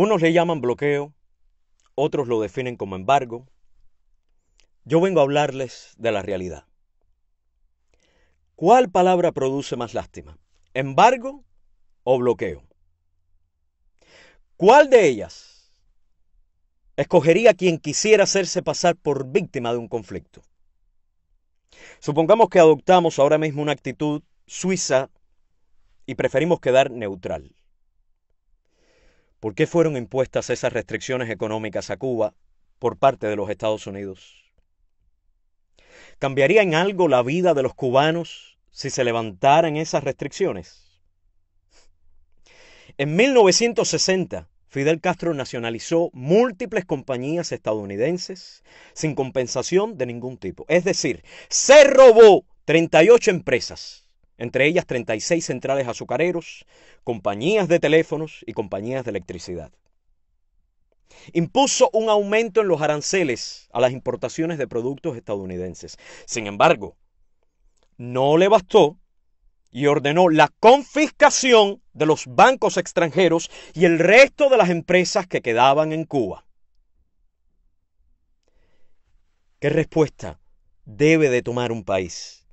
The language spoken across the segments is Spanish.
Unos le llaman bloqueo, otros lo definen como embargo. Yo vengo a hablarles de la realidad. ¿Cuál palabra produce más lástima? ¿Embargo o bloqueo? ¿Cuál de ellas escogería quien quisiera hacerse pasar por víctima de un conflicto? Supongamos que adoptamos ahora mismo una actitud suiza y preferimos quedar neutral. ¿Por qué fueron impuestas esas restricciones económicas a Cuba por parte de los Estados Unidos? ¿Cambiaría en algo la vida de los cubanos si se levantaran esas restricciones? En 1960, Fidel Castro nacionalizó múltiples compañías estadounidenses sin compensación de ningún tipo. Es decir, se robó 38 empresas entre ellas 36 centrales azucareros, compañías de teléfonos y compañías de electricidad. Impuso un aumento en los aranceles a las importaciones de productos estadounidenses. Sin embargo, no le bastó y ordenó la confiscación de los bancos extranjeros y el resto de las empresas que quedaban en Cuba. ¿Qué respuesta debe de tomar un país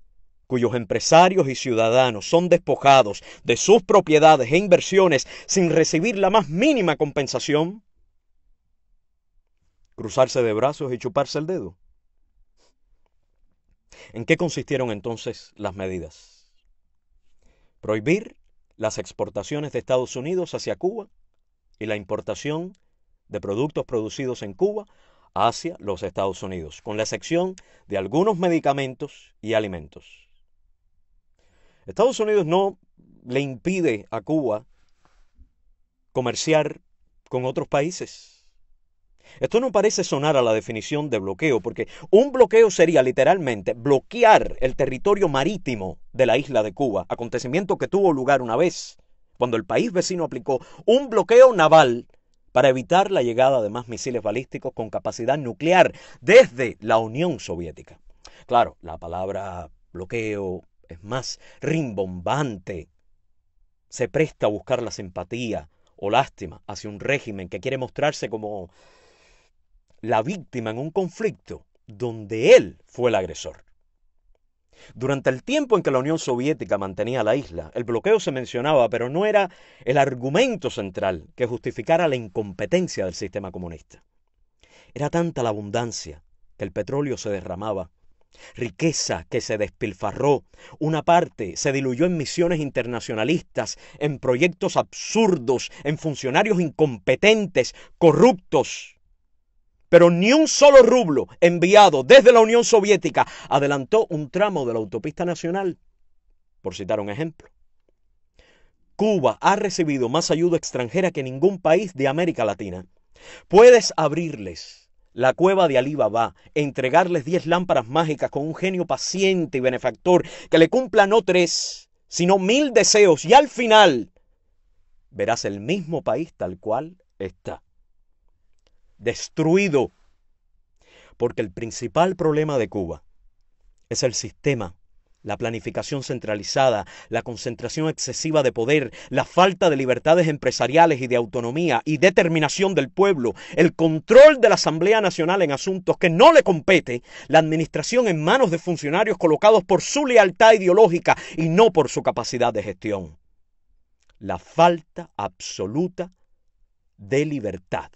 cuyos empresarios y ciudadanos son despojados de sus propiedades e inversiones sin recibir la más mínima compensación? ¿Cruzarse de brazos y chuparse el dedo? ¿En qué consistieron entonces las medidas? Prohibir las exportaciones de Estados Unidos hacia Cuba y la importación de productos producidos en Cuba hacia los Estados Unidos, con la excepción de algunos medicamentos y alimentos. Estados Unidos no le impide a Cuba comerciar con otros países. Esto no parece sonar a la definición de bloqueo, porque un bloqueo sería literalmente bloquear el territorio marítimo de la isla de Cuba, acontecimiento que tuvo lugar una vez, cuando el país vecino aplicó un bloqueo naval para evitar la llegada de más misiles balísticos con capacidad nuclear desde la Unión Soviética. Claro, la palabra bloqueo más rimbombante. Se presta a buscar la simpatía o lástima hacia un régimen que quiere mostrarse como la víctima en un conflicto donde él fue el agresor. Durante el tiempo en que la Unión Soviética mantenía la isla, el bloqueo se mencionaba, pero no era el argumento central que justificara la incompetencia del sistema comunista. Era tanta la abundancia que el petróleo se derramaba riqueza que se despilfarró, una parte se diluyó en misiones internacionalistas, en proyectos absurdos, en funcionarios incompetentes, corruptos. Pero ni un solo rublo enviado desde la Unión Soviética adelantó un tramo de la autopista nacional, por citar un ejemplo. Cuba ha recibido más ayuda extranjera que ningún país de América Latina. Puedes abrirles la cueva de Alí Baba, entregarles diez lámparas mágicas con un genio paciente y benefactor que le cumpla no tres, sino mil deseos y al final verás el mismo país tal cual está. Destruido. Porque el principal problema de Cuba es el sistema la planificación centralizada, la concentración excesiva de poder, la falta de libertades empresariales y de autonomía y determinación del pueblo, el control de la Asamblea Nacional en asuntos que no le compete, la administración en manos de funcionarios colocados por su lealtad ideológica y no por su capacidad de gestión. La falta absoluta de libertad